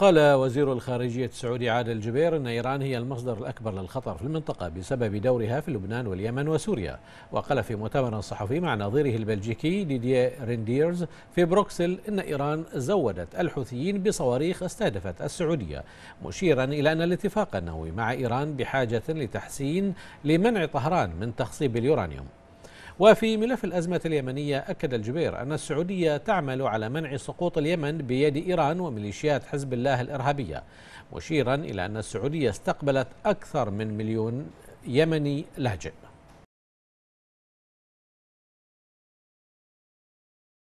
قال وزير الخارجية السعودي عادل الجبير أن إيران هي المصدر الأكبر للخطر في المنطقة بسبب دورها في لبنان واليمن وسوريا وقال في مؤتمر صحفي مع نظيره البلجيكي ديدي رينديرز في بروكسل أن إيران زودت الحوثيين بصواريخ استهدفت السعودية مشيرا إلى أن الاتفاق النووي مع إيران بحاجة لتحسين لمنع طهران من تخصيب اليورانيوم وفي ملف الأزمة اليمنية أكد الجبير أن السعودية تعمل على منع سقوط اليمن بيد إيران وميليشيات حزب الله الإرهابية مشيرا إلى أن السعودية استقبلت أكثر من مليون يمني لاجئ